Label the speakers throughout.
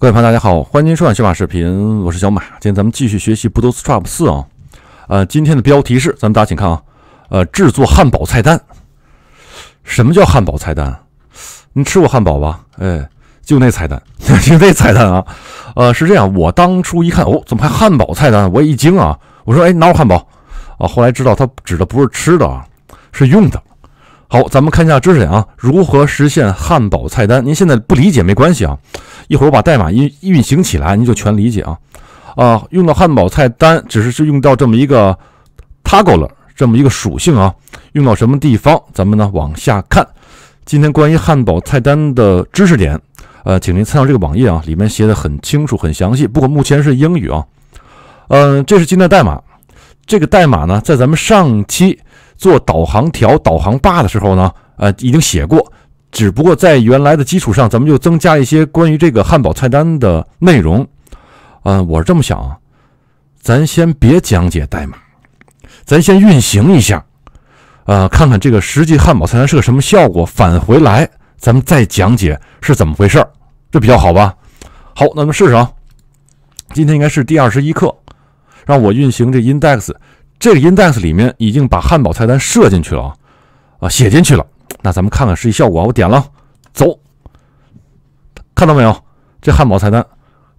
Speaker 1: 各位朋友，大家好，欢迎收看小马视频，我是小马。今天咱们继续学习 Bootstrap 四啊。呃，今天的标题是，咱们大家请看啊。呃，制作汉堡菜单。什么叫汉堡菜单？你吃过汉堡吧？哎，就那菜单，就那菜单啊。呃，是这样，我当初一看，哦，怎么还汉堡菜单？我一惊啊。我说，哎，哪有汉堡啊？后来知道它指的不是吃的啊，是用的。好，咱们看一下知识点啊，如何实现汉堡菜单？您现在不理解没关系啊。一会儿我把代码运运行起来，您就全理解啊，啊，用到汉堡菜单只是是用到这么一个 tag l e 这么一个属性啊，用到什么地方，咱们呢往下看。今天关于汉堡菜单的知识点，呃，请您参照这个网页啊，里面写的很清楚、很详细。不过目前是英语啊，嗯，这是今天的代码，这个代码呢，在咱们上期做导航条、导航坝的时候呢，呃，已经写过。只不过在原来的基础上，咱们就增加一些关于这个汉堡菜单的内容。嗯，我是这么想，啊，咱先别讲解代码，咱先运行一下，呃，看看这个实际汉堡菜单是个什么效果。返回来，咱们再讲解是怎么回事儿，这比较好吧？好，那么们试试啊。今天应该是第二十一课，让我运行这 index，这个 index 里面已经把汉堡菜单设进去了啊啊，写进去了。那咱们看看实际效果啊！我点了，走，看到没有？这汉堡菜单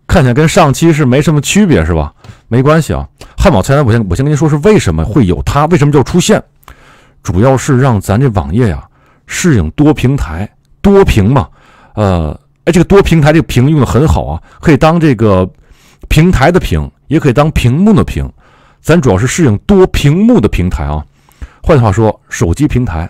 Speaker 1: 看起来跟上期是没什么区别，是吧？没关系啊。汉堡菜单，我先我先跟您说，是为什么会有它，为什么就出现？主要是让咱这网页呀适应多平台、多屏嘛。呃，哎，这个多平台这个屏用的很好啊，可以当这个平台的屏，也可以当屏幕的屏。咱主要是适应多屏幕的平台啊。换句话说，手机平台。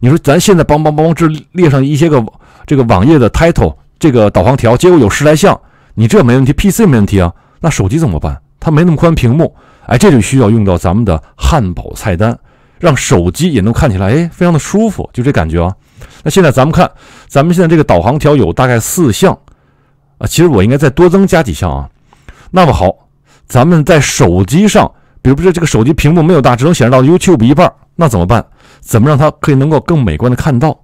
Speaker 1: 你说咱现在帮帮帮这列上一些个这个网页的 title 这个导航条，结果有十来项，你这没问题，PC 没问题啊，那手机怎么办？它没那么宽屏幕，哎，这就需要用到咱们的汉堡菜单，让手机也能看起来哎，非常的舒服，就这感觉啊。那现在咱们看，咱们现在这个导航条有大概四项啊，其实我应该再多增加几项啊。那么好，咱们在手机上，比如说这个手机屏幕没有大，只能显示到 YouTube 一半，那怎么办？怎么让它可以能够更美观的看到？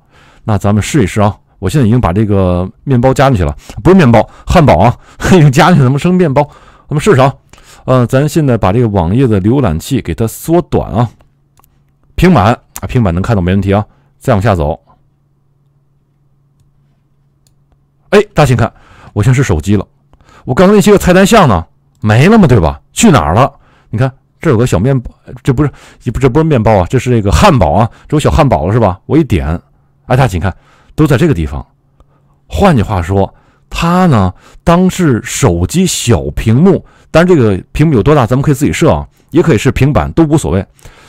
Speaker 1: 那咱们试一试啊！我现在已经把这个面包加进去了，不是面包，汉堡啊，已经加进去了。我们生面包，我们试试啊！呃，咱现在把这个网页的浏览器给它缩短啊，平板啊，平板能看到没问题啊。再往下走，哎，大家请看，我先试手机了。我刚才那些个菜单项呢，没了吗？对吧？去哪了？你看。这有个小面包，这不是不这不是面包啊，这是这个汉堡啊，这有小汉堡了是吧？我一点，哎，大家请看，都在这个地方。换句话说，它呢，当是手机小屏幕，但是这个屏幕有多大，咱们可以自己设啊，也可以是平板都无所谓。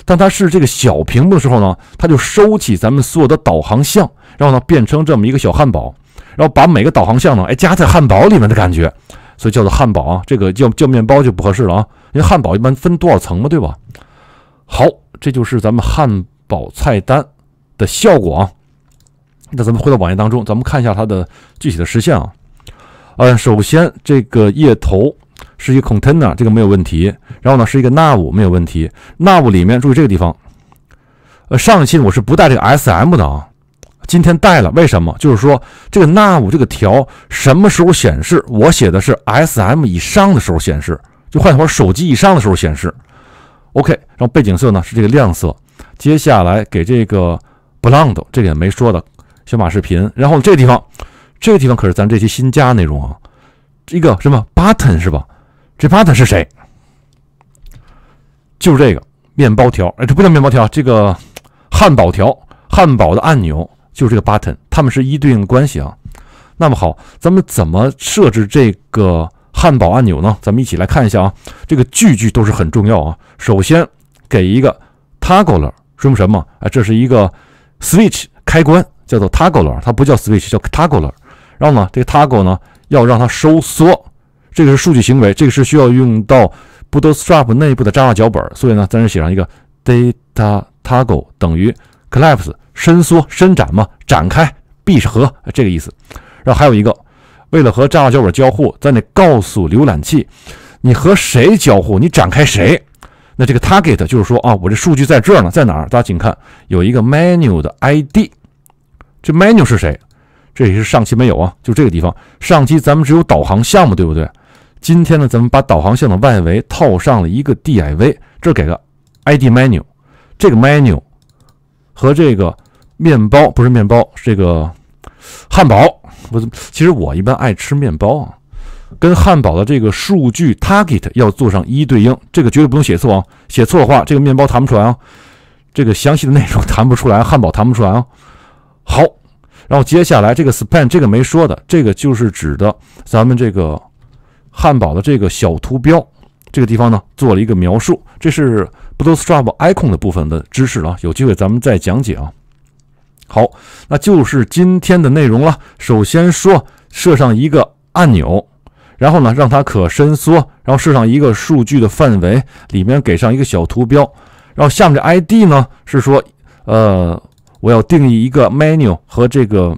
Speaker 1: 但它是这个小屏幕的时候呢，它就收起咱们所有的导航项，然后呢变成这么一个小汉堡，然后把每个导航项呢，哎，夹在汉堡里面的感觉，所以叫做汉堡啊，这个叫叫面包就不合适了啊。因为汉堡一般分多少层嘛，对吧？好，这就是咱们汉堡菜单的效果啊。那咱们回到网页当中，咱们看一下它的具体的实现啊。呃，首先这个页头是一个 container，这个没有问题。然后呢，是一个 nav，没有问题。nav 里面注意这个地方，呃，上一期我是不带这个 sm 的啊，今天带了，为什么？就是说这个 nav 这个条什么时候显示？我写的是 sm 以上的时候显示。就换一会儿手机以上的时候显示，OK，然后背景色呢是这个亮色。接下来给这个 Blonde，这个也没说的，小马视频。然后这个地方，这个地方可是咱这期新加内容啊。这个什么 Button 是吧？这 Button 是谁？就是这个面包条，哎，这不叫面包条，这个汉堡条，汉堡的按钮就是这个 Button，它们是一对应的关系啊。那么好，咱们怎么设置这个？汉堡按钮呢？咱们一起来看一下啊，这个句句都是很重要啊。首先给一个 t o g g l e r 说明什么啊？这是一个 switch 开关，叫做 t o g g l e r 它不叫 switch，叫 t o g g l e r 然后呢，这个 toggle 呢，要让它收缩，这个是数据行为，这个是需要用到 Bootstrap 内部的 j a v a 脚本。所以呢，在这写上一个 data-toggle 等于 collapse，伸缩、伸展嘛，展开、闭合这个意思。然后还有一个。为了和 Java 脚本交互，咱得告诉浏览器，你和谁交互，你展开谁。那这个 target 就是说啊，我这数据在这儿呢，在哪儿？大家请看，有一个 menu 的 ID。这 menu 是谁？这也是上期没有啊，就这个地方。上期咱们只有导航项目，对不对？今天呢，咱们把导航项的外围套上了一个 div，这给个 id menu。这个 menu 和这个面包不是面包，是这个汉堡。我其实我一般爱吃面包啊，跟汉堡的这个数据 target 要做上一一对应，这个绝对不用写错啊，写错的话这个面包弹不出来啊，这个详细的内容弹不出来，汉堡弹不出来啊。好，然后接下来这个 span 这个没说的，这个就是指的咱们这个汉堡的这个小图标，这个地方呢做了一个描述，这是 Bootstrap icon 的部分的知识啊，有机会咱们再讲解啊。好，那就是今天的内容了。首先说，设上一个按钮，然后呢让它可伸缩，然后设上一个数据的范围，里面给上一个小图标。然后下面这 ID 呢是说，呃，我要定义一个 menu 和这个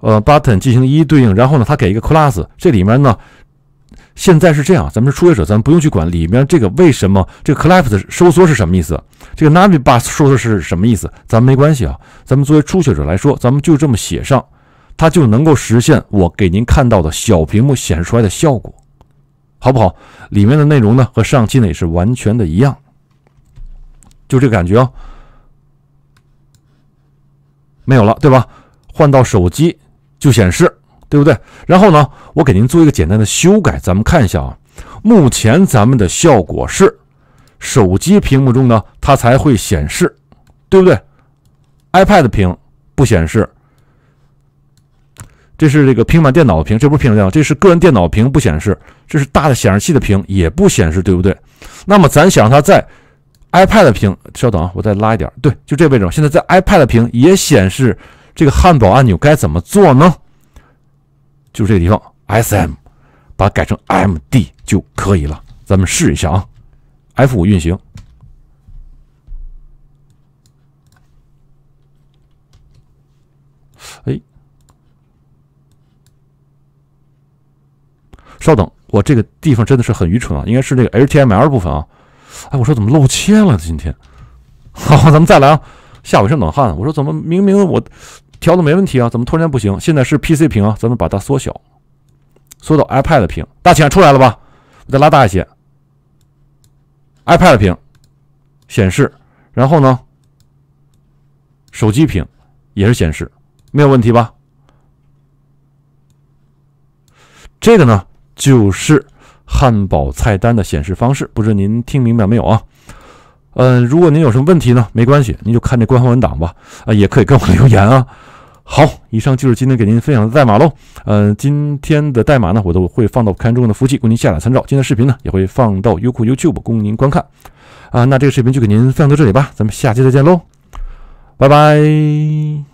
Speaker 1: 呃 button 进行一一对应。然后呢它给一个 class，这里面呢。现在是这样，咱们是初学者，咱们不用去管里面这个为什么这个 collapse 收缩是什么意思，这个 navibus 收缩是什么意思，咱们没关系啊。咱们作为初学者来说，咱们就这么写上，它就能够实现我给您看到的小屏幕显示出来的效果，好不好？里面的内容呢和上期呢也是完全的一样，就这感觉哦，没有了，对吧？换到手机就显示。对不对？然后呢，我给您做一个简单的修改，咱们看一下啊。目前咱们的效果是，手机屏幕中呢，它才会显示，对不对？iPad 屏不显示，这是这个平板电脑屏，这不是平板，电脑，这是个人电脑屏不显示，这是大的显示器的屏也不显示，对不对？那么咱想让它在 iPad 屏，稍等，啊，我再拉一点，对，就这位置。现在在 iPad 屏也显示这个汉堡按钮，该怎么做呢？就这个地方，SM，把它改成 MD 就可以了。咱们试一下啊，F 五运行。哎，稍等，我这个地方真的是很愚蠢啊，应该是这个 HTML 部分啊。哎，我说怎么漏切了今天？好，咱们再来啊，吓我一身冷汗。我说怎么明明我……调的没问题啊，怎么突然间不行？现在是 PC 屏啊，咱们把它缩小，缩到 iPad 屏，大起来出来了吧？再拉大一些，iPad 屏显示，然后呢，手机屏也是显示，没有问题吧？这个呢，就是汉堡菜单的显示方式，不知您听明白没有啊？嗯，如果您有什么问题呢，没关系，您就看这官方文档吧，啊，也可以跟我留言啊。好，以上就是今天给您分享的代码喽。嗯，今天的代码呢，我都会放到看中的服务器供您下载参照。今天视频呢，也会放到优酷、YouTube 供您观看。啊，那这个视频就给您分享到这里吧，咱们下期再见喽，拜拜。